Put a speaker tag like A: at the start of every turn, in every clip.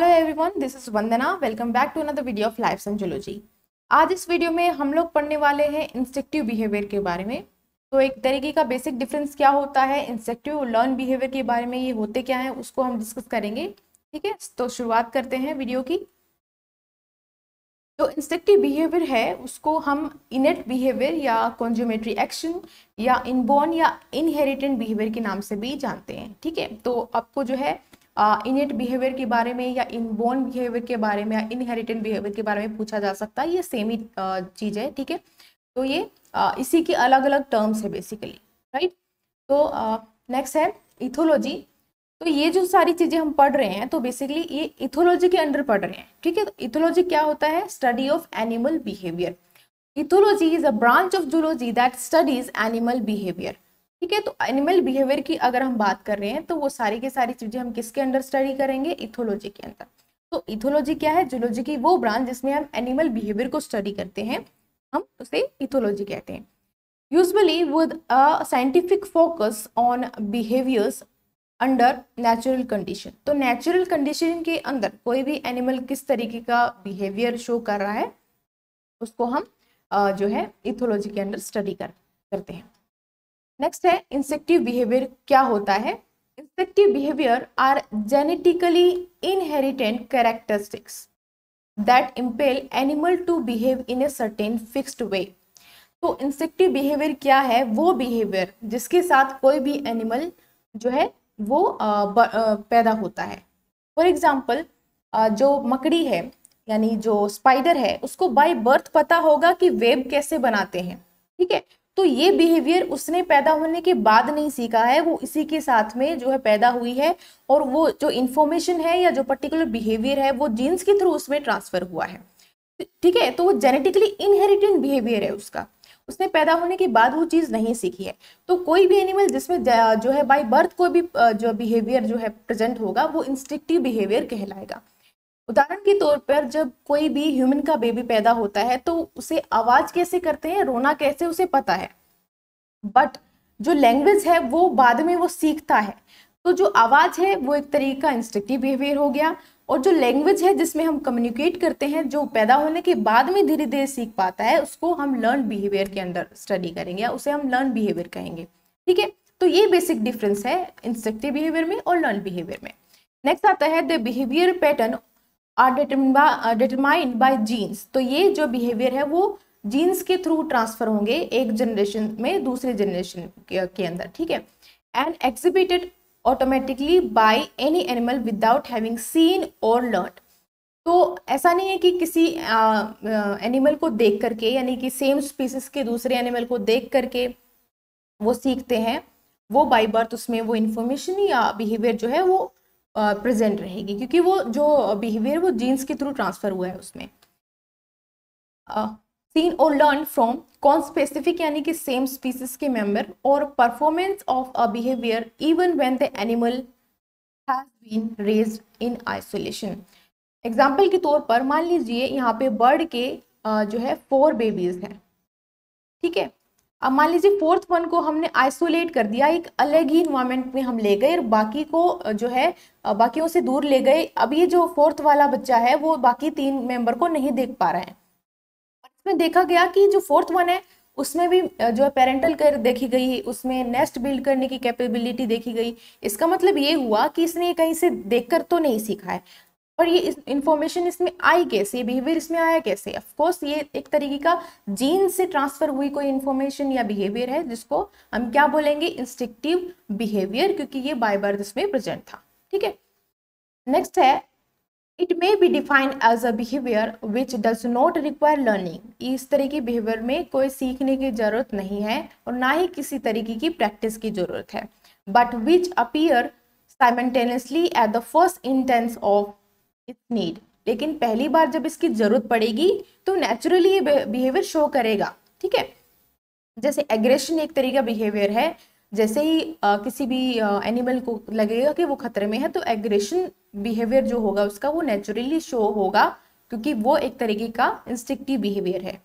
A: Hello everyone this is Vandana welcome back to another video of life and आज इस video में हम लोग पढ़ने वाले हैं इंसेक्टिव बिहेवियर के बारे में तो एक तरीके का बेसिक डिफरेंस क्या होता है इंसेक्टिव और लर्न बिहेवियर के बारे में ये होते क्या है उसको हम डिस्कस करेंगे ठीक है तो शुरुआत करते हैं वीडियो की तो इंस्टिक्टिव बिहेवियर है उसको हम इनेट बिहेवियर या कॉन्ज्यूमेटरी एक्शन या इनबोर्न या इनहेरिटेंट बिहेवियर के नाम से भी जानते हैं ठीक है तो आपको जो है इनिट बिहेवियर के बारे में या इनबोर्न बिहेवियर के बारे में या इनहेरिटेड बिहेवियर के बारे में पूछा जा सकता है ये सेम ही चीज़ है ठीक है तो ये आ, इसी के अलग अलग टर्म्स है बेसिकली राइट तो नेक्स्ट है इथोलॉजी तो ये जो सारी चीज़ें हम पढ़ रहे हैं तो बेसिकली ये इथोलॉजी के अंडर पढ़ रहे हैं ठीक है तो इथोलॉजी क्या होता है study of animal behaviour ethology is a branch of zoology that studies animal behaviour ठीक है तो एनिमल बिहेवियर की अगर हम बात कर रहे हैं तो वो सारी की सारी चीज़ें हम किसके अंडर स्टडी करेंगे इथोलॉजी के अंदर तो इथोलॉजी क्या है जूलॉजी की वो ब्रांच जिसमें हम एनिमल बिहेवियर को स्टडी करते हैं हम उसे इथोलॉजी कहते हैं usually with a scientific focus on behaviours under natural condition तो नेचुरल कंडीशन के अंदर कोई भी एनिमल किस तरीके का बिहेवियर शो कर रहा है उसको हम जो है इथोलॉजी के अंदर स्टडी कर करते हैं नेक्स्ट है इंसेक्टिव बिहेवियर क्या होता है instinctive behaviour are genetically inherent characteristics that impel animal to behave in a certain fixed way तो इंसेक्टिव बिहेवियर क्या है वो बिहेवियर जिसके साथ कोई भी एनिमल जो है वो आ, ब, आ, पैदा होता है फॉर एग्जाम्पल जो मकड़ी है यानी जो स्पाइडर है उसको बाय बर्थ पता होगा कि वेब कैसे बनाते हैं ठीक है तो ये बिहेवियर उसने पैदा होने के बाद नहीं सीखा है वो इसी के साथ में जो है पैदा हुई है और वो जो इन्फॉर्मेशन है या जो पर्टिकुलर बिहेवियर है वो जीन्स के थ्रू उसमें ट्रांसफर हुआ है ठीक है तो वो जेनेटिकली इनहेरिटेड बिहेवियर है उसका उसने पैदा होने के बाद वो चीज़ नहीं सीखी है तो कोई भी एनिमल जिसमें जो है बाई बर्थ कोई भी जो बिहेवियर जो है प्रेजेंट होगा वो इंस्टिक्टिव बिहेवियर कहलाएगा उदाहरण के तौर पर जब कोई भी ह्यूमन का बेबी पैदा होता है तो उसे आवाज़ कैसे करते हैं रोना कैसे उसे पता है बट जो लैंग्वेज है वो बाद में वो सीखता है तो जो आवाज़ है वो एक तरीके का इंस्ट्रक्टिव बिहेवियर हो गया और जो लैंग्वेज है जिसमें हम कम्युनिकेट करते हैं जो पैदा होने के बाद में धीरे धीरे सीख पाता है उसको हम लर्न बिहेवियर के अंदर स्टडी करेंगे या उसे हम लर्न बिहेवियर कहेंगे ठीक है तो ये बेसिक डिफरेंस है इंस्ट्रक्टिव बिहेवियर में और लर्न बिहेवियर में नेक्स्ट आता है the behaviour pattern are determined by genes तो ये जो बिहेवियर है वो जीन्स के थ्रू ट्रांसफर होंगे एक जनरेशन में दूसरे जनरेशन के अंदर ठीक है and exhibited automatically by any animal without having seen or learn तो ऐसा नहीं है कि किसी एनिमल को देख करके यानी कि सेम स्पीसीज के दूसरे एनिमल को देख करके वो सीखते हैं वो बाई बर्थ उसमें वो इन्फॉर्मेशन या बिहेवियर जो है वो प्रेजेंट रहेगी क्योंकि वो जो बिहेवियर वो जीन्स के थ्रू ट्रांसफ़र हुआ है उसमें सीन और लर्न फ्रॉम कौन स्पेसिफिक यानी कि सेम स्पीसीज के मेंबर और performance of a behaviour even when the animal has been raise in isolation example के तौर पर मान लीजिए यहाँ पे बर्ड के जो है फोर बेबीज़ हैं ठीक है अब मान लीजिए फोर्थ वन को हमने आइसोलेट कर दिया एक अलग ही इन्वायरमेंट में हम ले गए और बाकी को जो है बाकियों से दूर ले गए अब ये जो फोर्थ वाला बच्चा है वो बाकी तीन मेंबर को नहीं देख पा रहे हैं इसमें देखा गया कि जो फोर्थ वन है उसमें भी जो है पेरेंटल केयर देखी गई उसमें नेस्ट बिल्ड करने की कैपेबिलिटी देखी गई इसका मतलब ये हुआ कि इसने कहीं से देखकर तो नहीं सीखा है और ये इन्फॉर्मेशन इसमें आई कैसे ये बिहेवियर इसमें आया कैसे ऑफकोर्स ये एक तरीके का जीन से ट्रांसफर हुई कोई इन्फॉर्मेशन या बिहेवियर है जिसको हम क्या बोलेंगे इंस्टिक्टिव बिहेवियर क्योंकि ये बाय बर्थ इसमें प्रेजेंट था ठीक है नेक्स्ट है it may be defined as a behaviour which does not require learning इस तरह के बिहेवियर में कोई सीखने की जरूरत नहीं है और ना ही किसी तरीके की प्रैक्टिस की जरूरत है but which appear spontaneously at the first instance of its need लेकिन पहली बार जब इसकी जरूरत पड़ेगी तो नेचुरली ये बिहेवियर शो करेगा ठीक है जैसे एग्रेशन एक तरीका का बिहेवियर है जैसे ही आ, किसी भी एनिमल को लगेगा कि वो खतरे में है तो एग्रेशन बिहेवियर जो होगा उसका वो नेचुरली शो होगा क्योंकि वो एक तरीके का इंस्टिक्टिव बिहेवियर है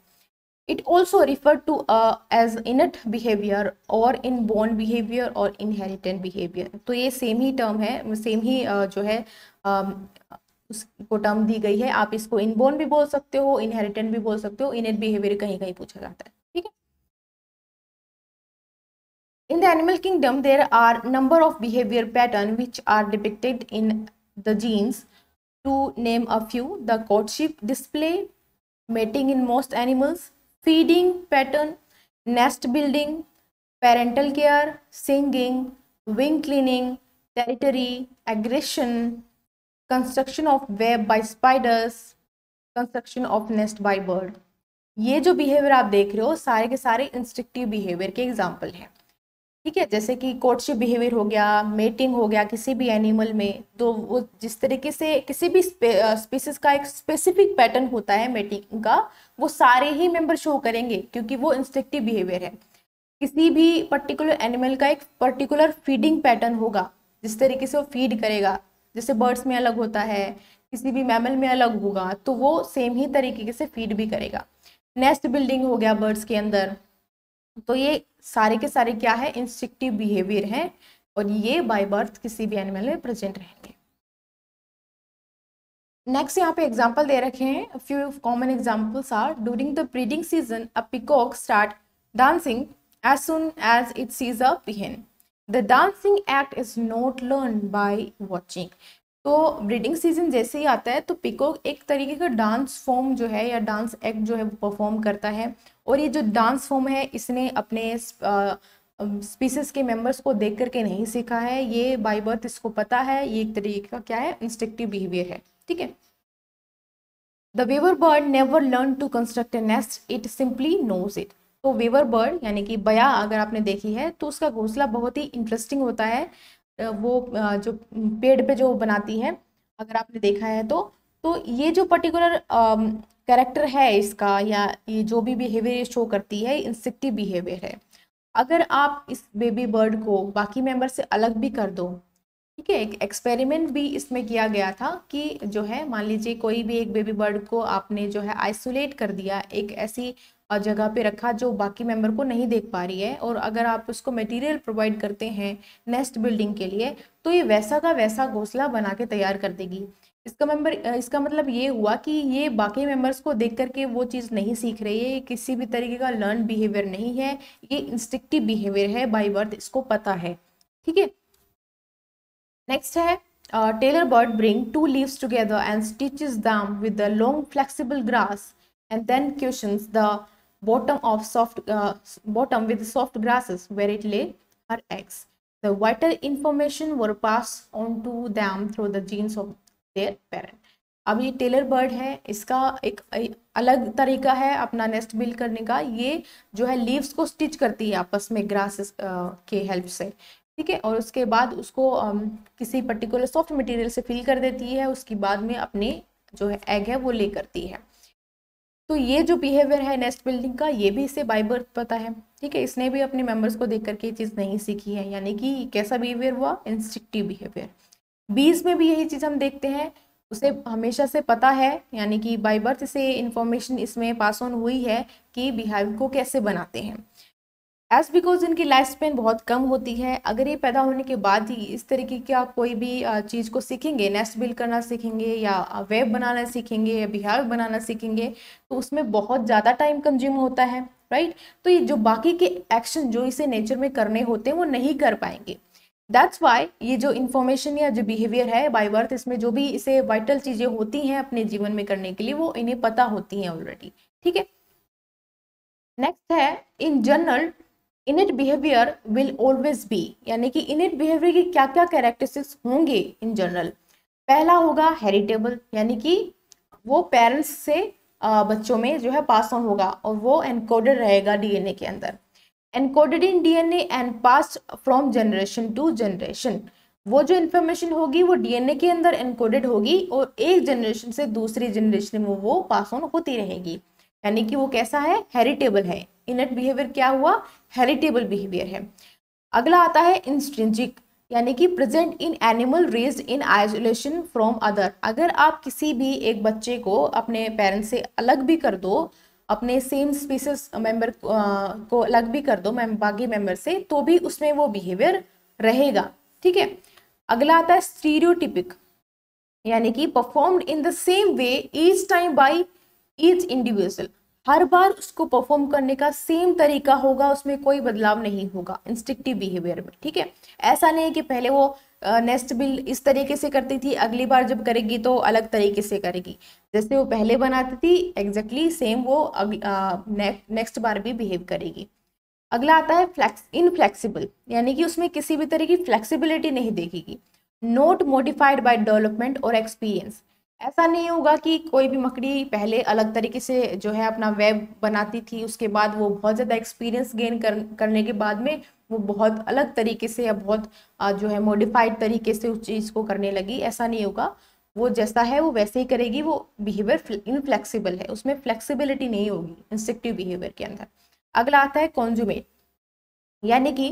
A: it also refer to as innate behaviour or in inborn behaviour or inherent behaviour तो ये सेम ही टर्म है सेम ही uh, जो है उसको टर्म दी गई है आप इसको इनबोर्न भी बोल सकते हो इनहेरिटेंट भी बोल सकते हो इनर बिहेवियर कहीं कहीं पूछा जाता है ठीक है in the animal kingdom there are number of behaviour pattern which are depicted in the genes to name a few the courtship display mating in most animals feeding pattern nest building parental care singing wing cleaning territory aggression construction of web by spiders construction of nest by bird ये जो behaviour आप देख रहे हो सारे के सारे instructive behaviour के एग्जाम्पल हैं ठीक है जैसे कि कोर्टशिप बिहेवियर हो गया मेटिंग हो गया किसी भी एनिमल में तो वो जिस तरीके से किसी भी स्पीसीज का एक स्पेसिफिक पैटर्न होता है मेटिंग का वो सारे ही मेंबर शो करेंगे क्योंकि वो इंस्ट्रक्टिव बिहेवियर है किसी भी पर्टिकुलर एनिमल का एक पर्टिकुलर फीडिंग पैटर्न होगा जिस तरीके से वो फीड करेगा जैसे बर्ड्स में अलग होता है किसी भी मैमल में अलग होगा तो वो सेम ही तरीके से फीड भी करेगा नेस्ट बिल्डिंग हो गया बर्ड्स के अंदर तो ये सारे के सारे क्या है इंस्टिक्टिव बिहेवियर है और ये बाय बर्थ किसी भी एनिमल में प्रेजेंट रहेंगे नेक्स्ट यहाँ पे एग्जाम्पल दे रखे हैं few common examples are during the breeding season a peacock start dancing as soon as it sees a peahen the dancing act is not learn by watching तो breeding season जैसे ही आता है तो पिकॉक एक तरीके का डांस फॉर्म जो है या डांस एक्ट जो है वो परफॉर्म करता है और ये जो डांस फॉर्म है इसने अपने स्पीसीज के मेंबर्स को देख करके नहीं सीखा है ये बाई बर्थ इसको पता है ये एक तरीके का क्या है इंस्टिक्टिव बिहेवियर है ठीक है the weaver bird never learn to construct a nest it simply knows it तो वेवर बर्ड यानी कि बया अगर आपने देखी है तो उसका घोंसला बहुत ही इंटरेस्टिंग होता है वो जो पेड़ पे जो बनाती है अगर आपने देखा है तो तो ये जो पर्टिकुलर कैरेक्टर है इसका या ये जो भी बिहेवियर शो करती है इंसेक्टिव बिहेवियर है अगर आप इस बेबी बर्ड को बाकी मेंबर से अलग भी कर दो ठीक है एक एक्सपेरिमेंट भी इसमें किया गया था कि जो है मान लीजिए कोई भी एक बेबी बर्ड को आपने जो है आइसोलेट कर दिया एक ऐसी जगह पे रखा जो बाकी मेंबर को नहीं देख पा रही है और अगर आप उसको मटेरियल प्रोवाइड करते हैं नेस्ट बिल्डिंग के लिए तो ये वैसा का वैसा घोंसला बना के तैयार कर देगी इसका मेंबर इसका मतलब ये हुआ कि ये बाकी मेंबर्स को देख करके वो चीज़ नहीं सीख रही है किसी भी तरीके का लर्न बिहेवियर नहीं है ये इंस्टिक्टिव बिहेवियर है बाई बर्थ इसको पता है ठीक है नेक्स्ट है tailor bird bring two leaves together and stitches them with the long flexible grass and then cushion the bottom of soft uh, bottom with soft grasses where it lay her eggs. The vital information were passed on to them through the genes of their parent. अब ये tailor bird है इसका एक अलग तरीका है अपना nest build करने का ये जो है लीव्स को स्टिच करती है आपस में ग्रासेस के हेल्प से ठीक है और उसके बाद उसको किसी पर्टिकुलर सॉफ्ट मटेरियल से फिल कर देती है उसके बाद में अपने जो है एग है वो ले करती है तो ये जो बिहेवियर है नेस्ट बिल्डिंग का ये भी इसे बाई बर्थ पता है ठीक है इसने भी अपने मेंबर्स को देख करके ये चीज़ नहीं सीखी है यानी कि कैसा बिहेवियर हुआ इंस्टिक्टिव बिहेवियर बीज में भी यही चीज़ हम देखते हैं उसे हमेशा से पता है यानी कि बाई बर्थ से इन्फॉर्मेशन इसमें पास ऑन हुई है कि बिहेवियर को कैसे बनाते हैं एज बिकॉज इनकी लाइफ स्पेन बहुत कम होती है अगर ये पैदा होने के बाद ही इस तरीके की आप कोई भी चीज़ को सीखेंगे नेस्ट बिल्ड करना सीखेंगे या वेब बनाना सीखेंगे या बिहार बनाना सीखेंगे तो उसमें बहुत ज़्यादा टाइम कंज्यूम होता है राइट तो ये जो बाकी के एक्शन जो इसे नेचर में करने होते हैं वो नहीं कर पाएंगे दैट्स वाई ये जो इन्फॉर्मेशन या जो बिहेवियर है बाई बर्थ इसमें जो भी इसे वाइटल चीज़ें होती हैं अपने जीवन में करने के लिए वो इन्हें पता होती हैं ऑलरेडी ठीक है नेक्स्ट है in general innate behaviour will always be यानी कि इनिट बिहेवियर की क्या क्या कैरेक्टरिस्टिक्स होंगे इन जनरल पहला होगा हेरिटेबल यानी कि वो पेरेंट्स से बच्चों में जो है पास ऑन होगा और वो एनकोडेड रहेगा डीएनए के अंदर encoded in DNA and pass from generation to generation वो जो इन्फॉर्मेशन होगी वो डीएनए के अंदर एनकोडेड होगी और एक जनरेशन से दूसरी जनरेशन में वो पास ऑन होती रहेगी यानी कि वो कैसा है हेरिटेबल है इनट बिहेवियर क्या हुआ हेरिटेबल बिहेवियर है अगला आता है इंस्ट्रिंजिक यानी कि present in animal raise in isolation from other अगर आप किसी भी एक बच्चे को अपने पेरेंट्स से अलग भी कर दो अपने सेम स्पीसीज मेंबर को अलग भी कर दो मैम बाकी मेंबर से तो भी उसमें वो बिहेवियर रहेगा ठीक है अगला आता है स्टीरियोटिपिक यानी कि performed in the same way each time by each individual हर बार उसको परफॉर्म करने का सेम तरीका होगा उसमें कोई बदलाव नहीं होगा इंस्टिक्टिव बिहेवियर में ठीक है ऐसा नहीं है कि पहले वो नेस्ट बिल इस तरीके से करती थी अगली बार जब करेगी तो अलग तरीके से करेगी जैसे वो पहले बनाती थी एग्जैक्टली exactly सेम वो अग, नेक्स्ट बार भी बिहेव करेगी अगला आता है फ्लैक्स इनफ्लैक्सीबल यानी कि उसमें किसी भी तरह की फ्लेक्सिबिलिटी नहीं देखेगी नोट मोडिफाइड बाय डेवलपमेंट और एक्सपीरियंस ऐसा नहीं होगा कि कोई भी मकड़ी पहले अलग तरीके से जो है अपना वेब बनाती थी उसके बाद वो बहुत ज़्यादा एक्सपीरियंस गेन कर, करने के बाद में वो बहुत अलग तरीके से या बहुत जो है मॉडिफाइड तरीके से उस चीज़ को करने लगी ऐसा नहीं होगा वो जैसा है वो वैसे ही करेगी वो बिहेवियर इनफ्लेक्सीबल है उसमें फ्लेक्सीबिलिटी नहीं होगी इंस्टिक्टिव बिहेवियर के अंदर अगला आता है कॉन्जुमेट यानी कि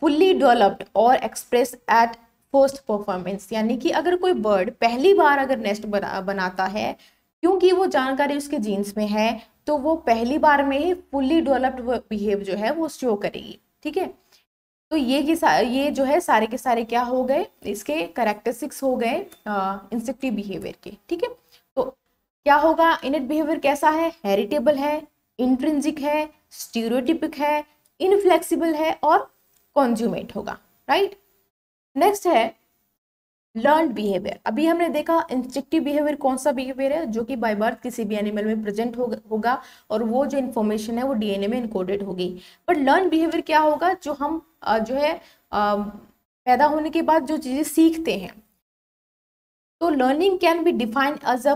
A: फुल्ली डेवलप्ड और एक्सप्रेस एट होस्ट परफॉर्मेंस यानी कि अगर कोई बर्ड पहली बार अगर नेस्ट बना बनाता है क्योंकि वो जानकारी उसके जीन्स में है तो वो पहली बार में ही फुल्ली डेवलप्ड बिहेव जो है वो शो करेगी ठीक है तो ये की ये जो है सारे के सारे क्या हो गए इसके करेक्टरिस्टिक्स हो गए इंसेक्टिव बिहेवियर के ठीक है तो क्या होगा इनेट बिहेवियर कैसा है हेरिटेबल है इंट्रेंजिक है स्टीरियोटिपिक है इनफ्लेक्सिबल है और कॉन्ज्यूमेट होगा राइट नेक्स्ट है लर्न बिहेवियर अभी हमने देखा इंस्टिक्टिव बिहेवियर कौन सा बिहेवियर है जो कि बाय बर्थ किसी भी एनिमल में प्रेजेंट होगा और वो जो इन्फॉर्मेशन है वो डीएनए में इनकोडेड होगी बट लर्न बिहेवियर क्या होगा जो हम जो है पैदा होने के बाद जो चीज़ें सीखते हैं तो learning can be defined as a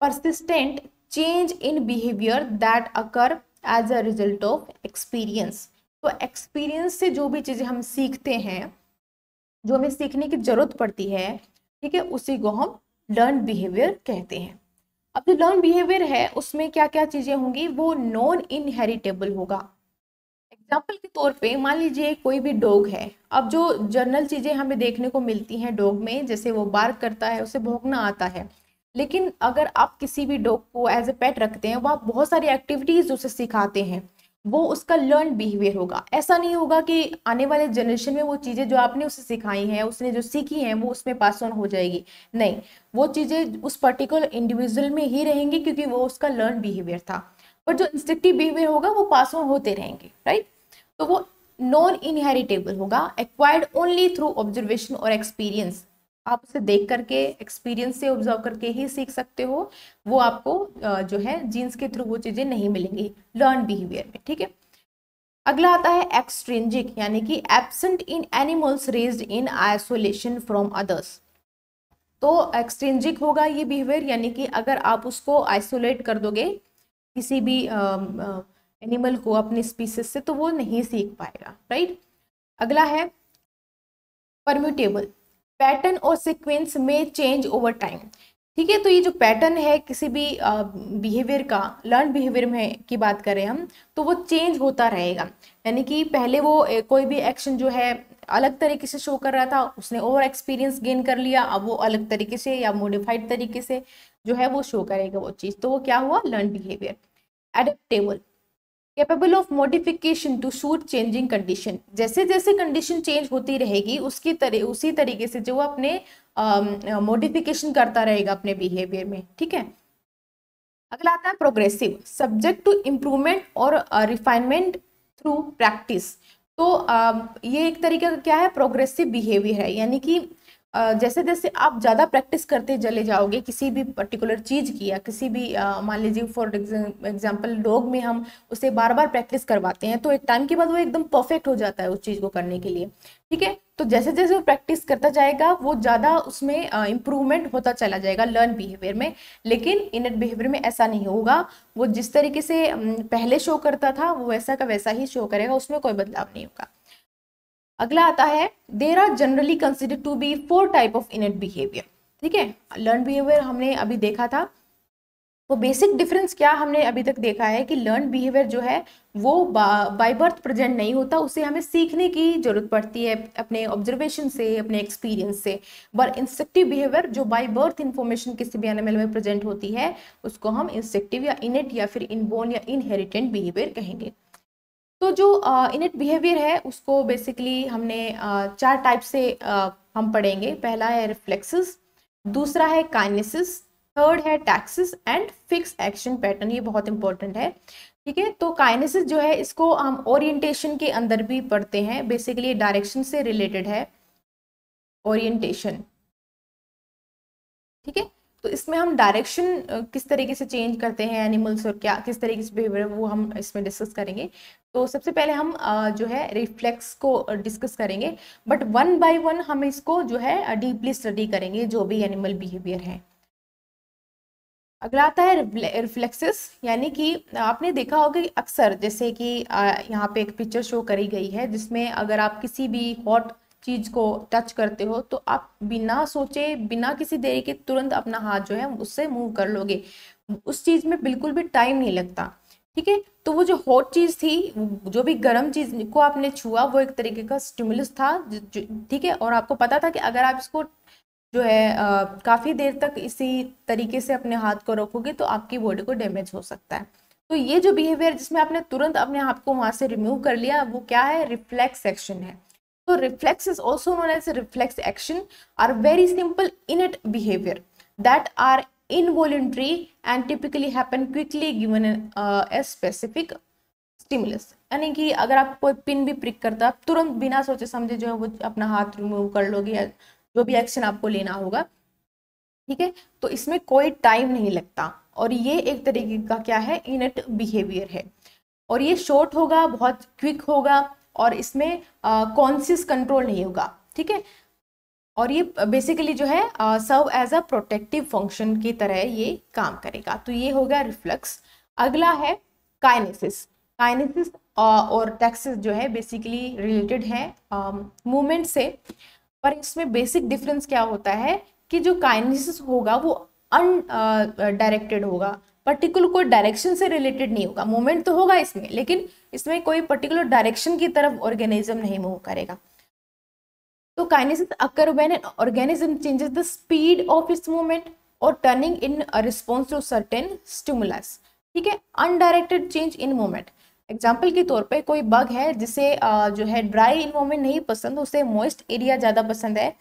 A: persistent change in behaviour that occur as a result of experience तो एक्सपीरियंस से जो भी चीज़ें हम सीखते हैं जो हमें सीखने की जरूरत पड़ती है ठीक है उसी को हम लर्न बिहेवियर कहते हैं अब जो लर्न बिहेवियर है उसमें क्या क्या चीज़ें होंगी वो नॉन इनहेरिटेबल होगा एग्जाम्पल के तौर पे मान लीजिए कोई भी डॉग है अब जो जर्नल चीज़ें हमें देखने को मिलती हैं डॉग में जैसे वो बार्क करता है उसे भोंकना आता है लेकिन अगर आप किसी भी डॉग को एज ए पेट रखते हैं वो आप बहुत सारी एक्टिविटीज़ उसे सिखाते हैं वो उसका लर्न बिहेवियर होगा ऐसा नहीं होगा कि आने वाले जनरेशन में वो चीज़ें जो आपने उसे सिखाई हैं उसने जो सीखी हैं वो उसमें पास ऑन हो जाएगी नहीं वो चीज़ें उस पर्टिकुलर इंडिविजुअल में ही रहेंगी क्योंकि वो उसका लर्न बिहेवियर था पर जो इंस्टिक्टिव बिहेवियर होगा वो पास ऑन होते रहेंगे राइट तो वो नॉन इनहेरिटेबल होगा एक्वायर्ड ओनली थ्रू ऑब्जर्वेशन और एक्सपीरियंस आप उसे देख करके एक्सपीरियंस से ऑब्जर्व करके ही सीख सकते हो वो आपको जो है जीन्स के थ्रू वो चीज़ें नहीं मिलेंगी लर्न बिहेवियर में ठीक है अगला आता है एक्सट्रेंजिक यानी कि absent in animals raise in isolation from others तो एक्सट्रेंजिक होगा ये बिहेवियर यानी कि अगर आप उसको आइसोलेट कर दोगे किसी भी एनिमल को अपने स्पीसीज से तो वो नहीं सीख पाएगा राइट अगला है परम्यूटेबल पैटर्न और सिक्वेंस में चेंज ओवर टाइम ठीक है तो ये जो पैटर्न है किसी भी बिहेवियर का लर्न बिहेवियर में की बात करें हम तो वो चेंज होता रहेगा यानी कि पहले वो कोई भी एक्शन जो है अलग तरीके से शो कर रहा था उसने ओवर एक्सपीरियंस गेन कर लिया अब वो अलग तरीके से या मॉडिफाइड तरीके से जो है वो शो करेगा वो चीज़ तो वो क्या हुआ learn behaviour adaptable capable of modification to suit changing condition जैसे जैसे कंडीशन चेंज होती रहेगी उसकी तरह उसी तरीके से जो अपने मॉडिफिकेशन करता रहेगा अपने बिहेवियर में ठीक है अगला आता है प्रोग्रेसिव सब्जेक्ट टू इम्प्रूवमेंट और रिफाइनमेंट थ्रू प्रैक्टिस तो uh, ये एक तरीके का क्या है प्रोग्रेसिव बिहेवियर है यानी कि जैसे जैसे आप ज़्यादा प्रैक्टिस करते चले जाओगे किसी भी पर्टिकुलर चीज़ की या किसी भी मान लीजिए फॉर एग्जांपल डॉग में हम उसे बार बार प्रैक्टिस करवाते हैं तो एक टाइम के बाद वो एकदम परफेक्ट हो जाता है उस चीज़ को करने के लिए ठीक है तो जैसे जैसे वो प्रैक्टिस करता जाएगा वो ज़्यादा उसमें इम्प्रूवमेंट होता चला जाएगा लर्न बिहेवियर में लेकिन इनर बिहेवियर में ऐसा नहीं होगा वो जिस तरीके से पहले शो करता था वो वैसा का वैसा ही शो करेगा उसमें कोई बदलाव नहीं होगा अगला आता है there are generally consider to be four type of innate behaviour ठीक है लर्न बिहेवियर हमने अभी देखा था वो बेसिक डिफरेंस क्या हमने अभी तक देखा है कि लर्न बिहेवियर जो है वो बाय बर्थ प्रेजेंट नहीं होता उसे हमें सीखने की जरूरत पड़ती है अपने ऑब्जर्वेशन से अपने एक्सपीरियंस से बट इंस्ट्रक्टिव बिहेवियर जो बाय बर्थ इन्फॉर्मेशन किसी भी एनिमल में प्रेजेंट होती है उसको हम इंस्ट्रक्टिव या इनेट या फिर इनबोर्न या इनहेरिटेंट बिहेवियर कहेंगे तो जो uh, बिहेवियर है उसको बेसिकली हमने चार टाइप से हम पढ़ेंगे पहला है रिफ्लेक्सिस दूसरा है काइनेसिस थर्ड है taxis and fix action pattern ये बहुत इंपॉर्टेंट है ठीक है तो काइनेसिस जो है इसको हम ओरिएंटेशन के अंदर भी पढ़ते हैं बेसिकली डायरेक्शन से रिलेटेड है ओरिएंटेशन ठीक है तो इसमें हम डायरेक्शन किस तरीके से चेंज करते हैं एनिमल्स और क्या किस तरीके से बिहेवियर वो हम इसमें डिस्कस करेंगे तो सबसे पहले हम जो है रिफ्लेक्स को डिस्कस करेंगे बट वन बाय वन हम इसको जो है डीपली स्टडी करेंगे जो भी एनिमल बिहेवियर है अगला आता है रिफ्लेक्सेस यानी कि आपने देखा होगा अक्सर जैसे कि यहाँ पे एक पिक्चर शो करी गई है जिसमें अगर आप किसी भी हॉट चीज़ को टच करते हो तो आप बिना सोचे बिना किसी देरी के तुरंत अपना हाथ जो है उससे मूव कर लोगे उस चीज़ में बिल्कुल भी टाइम नहीं लगता ठीक है तो वो जो हॉट चीज़ थी जो भी गर्म चीज़ को आपने छुआ वो एक तरीके का स्टिमुलस था ठीक है और आपको पता था कि अगर आप इसको जो है काफ़ी देर तक इसी तरीके से अपने हाथ को रखोगे तो आपकी बॉडी को डैमेज हो सकता है तो ये जो बिहेवियर जिसमें आपने तुरंत अपने आप को वहाँ से रिमूव कर लिया वो क्या है रिफ्लेक्स एक्शन है So reflexes, also known as reflex action, are very simple innate behavior that are involuntary and typically happen quickly given an, uh, a specific stimulus यानी कि अगर आप कोई पिन भी प्रिक करता आप तुरंत बिना सोचे समझे जो है वो अपना हाथ रिमूव कर लोगे या जो भी एक्शन आपको लेना होगा ठीक है तो इसमें कोई टाइम नहीं लगता और ये एक तरीके का क्या है इनट बिहेवियर है और ये शॉर्ट होगा बहुत क्विक होगा और इसमें कॉन्सियस कंट्रोल नहीं होगा ठीक है और ये बेसिकली जो है serve as a protective function की तरह ये काम करेगा तो ये हो गया रिफ्लक्स अगला है काइनेसिस काइनेसिस और टैक्सिस जो है बेसिकली रिलेटेड है मूवमेंट से पर इसमें बेसिक डिफरेंस क्या होता है कि जो काइनेसिस होगा वो अन डायरेक्टेड होगा पर्टिकुलर कोई डायरेक्शन से रिलेटेड नहीं होगा मूवमेंट तो होगा इसमें लेकिन इसमें कोई पर्टिकुलर डायरेक्शन की तरफ ऑर्गेनिज्म नहीं मूव करेगा तो kinesis occur when an organism changes the speed of its movement or turning in response to certain stimulus ठीक है undirected change in movement example के तौर पे कोई बग है जिसे जो है ड्राई इन्वायरमेंट नहीं पसंद उसे मॉइस्ट एरिया ज़्यादा पसंद है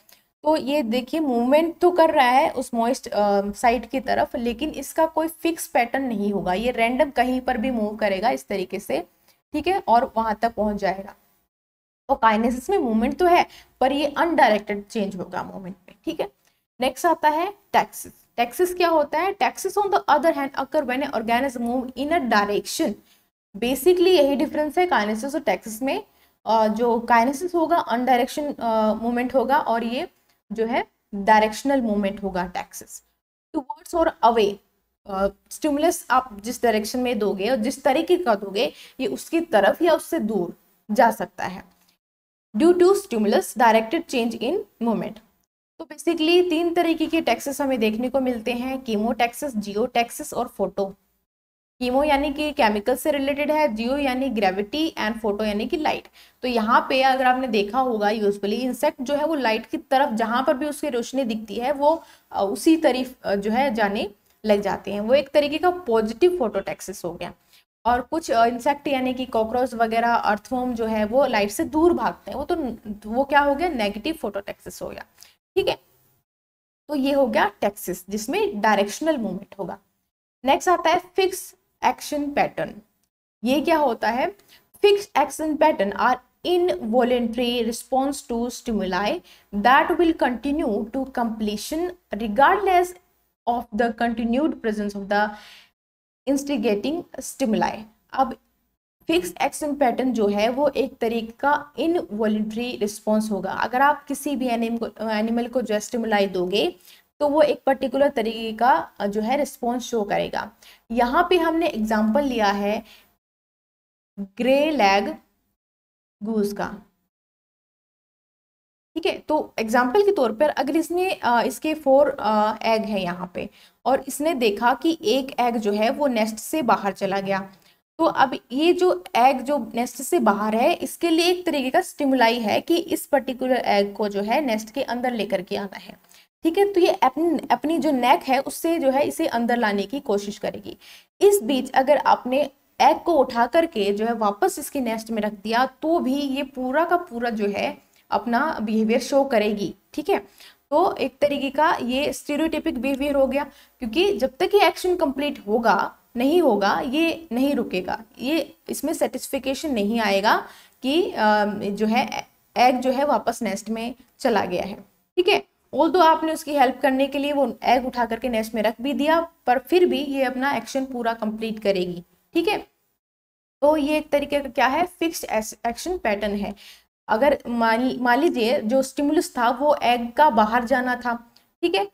A: तो ये देखिए मूवमेंट तो कर रहा है उस मॉइस्ट साइड की तरफ लेकिन इसका कोई फिक्स पैटर्न नहीं होगा ये रैंडम कहीं पर भी मूव करेगा इस तरीके से ठीक है और वहां तक पहुंच जाएगा और काइनेसिस में मूवमेंट तो है पर ये अनडायरेक्टेड चेंज होगा मूवमेंट में ठीक है नेक्स्ट आता है टैक्सिस टैक्सिस क्या होता है taxis on the other hand occur when organism move in a direction basically यही डिफरेंस है काइनेसिस और टैक्सिस में जो काइनेसिस होगा अनडायरेक्शन मूवमेंट होगा और ये जो है डायरेक्शनल मूवमेंट होगा taxes towards or away stimulus uh, आप जिस डायरेक्शन में दोगे और जिस तरीके का दोगे ये उसकी तरफ या उससे दूर जा सकता है due to stimulus directed change in movement तो बेसिकली तीन तरीके के टैक्सेस हमें देखने को मिलते हैं कीमो टैक्सेस जियो टैक्सेस और फोटो कीमो यानी कि केमिकल से रिलेटेड है जियो यानी ग्रेविटी एंड फोटो यानी कि लाइट तो यहाँ पे अगर आपने देखा होगा यूजफुली इंसेक्ट जो है वो लाइट की तरफ जहाँ पर भी उसकी रोशनी दिखती है वो उसी तरीफ जो है जाने लग जाते हैं वो एक तरीके का पॉजिटिव टैक्सिस हो गया और कुछ इंसेक्ट यानी कि कॉकरोच वगैरह अर्थवोम जो है वो लाइट से दूर भागते हैं वो तो वो क्या हो गया नेगेटिव फोटोटेक्सिस हो गया ठीक है तो ये हो गया टैक्सिस जिसमें डायरेक्शनल मूवमेंट होगा नेक्स्ट आता है फिक्स एक्शन पैटर्न ये क्या होता है fix action pattern are involuntary response to stimuli that will continue to completion regardless of the continued presence of the instigating stimuli अब फिक्स एक्शन पैटर्न जो है वो एक तरीके का इन वॉलेंट्री रिस्पॉन्स होगा अगर आप किसी भी एनिमल को जो स्टिमुलाई दोगे तो वो एक पर्टिकुलर तरीके का जो है रिस्पॉन्स शो करेगा यहाँ पे हमने एग्जाम्पल लिया है ग्रे लैग गूज का ठीक है तो एग्जाम्पल के तौर पर अगर इसने इसके फोर एग है यहाँ पे और इसने देखा कि एक एग जो है वो नेस्ट से बाहर चला गया तो अब ये जो एग जो नेस्ट से बाहर है इसके लिए एक तरीके का स्टिमुलाई है कि इस पर्टिकुलर एग को जो है नेस्ट के अंदर लेकर के आना है ठीक है तो ये अपनी अपनी जो नेक है उससे जो है इसे अंदर लाने की कोशिश करेगी इस बीच अगर आपने एग को उठा करके जो है वापस इसके नेस्ट में रख दिया तो भी ये पूरा का पूरा जो है अपना बिहेवियर शो करेगी ठीक है तो एक तरीके का ये स्टीरियोटिपिक बिहेवियर हो गया क्योंकि जब तक ये एक्शन कंप्लीट होगा नहीं होगा ये नहीं रुकेगा ये इसमें सेटिस्फिकेशन नहीं आएगा कि जो है एग जो है वापस नेस्ट में चला गया है ठीक है ऑल दो तो आपने उसकी हेल्प करने के लिए वो एग उठा करके नेस्ट में रख भी दिया पर फिर भी ये अपना एक्शन पूरा कंप्लीट करेगी ठीक है तो ये एक तरीके का क्या है फिक्स एक्शन पैटर्न है अगर मान लीजिए जो स्टिमुलस था वो एग का बाहर जाना था ठीक है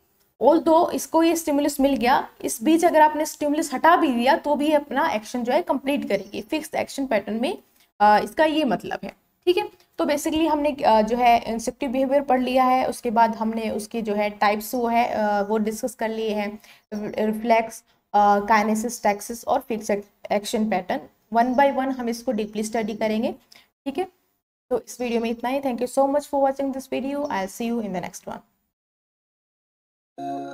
A: ऑल दो तो इसको ये स्टिमुलस मिल गया इस बीच अगर आपने स्टिमुलस हटा भी दिया तो भी अपना एक्शन जो है कंप्लीट करेगी फिक्स एक्शन पैटर्न में आ, इसका ये मतलब है ठीक है तो बेसिकली हमने जो है इंसेक्टिव बिहेवियर पढ़ लिया है उसके बाद हमने उसकी जो है टाइप्स वो है वो डिस्कस कर लिए हैं रिफ्लेक्स काइनेसिस टैक्सिस और fix action pattern one by one हम इसको डीपली स्टडी करेंगे ठीक है तो इस वीडियो में इतना ही thank you so much for watching this video I see you in the next one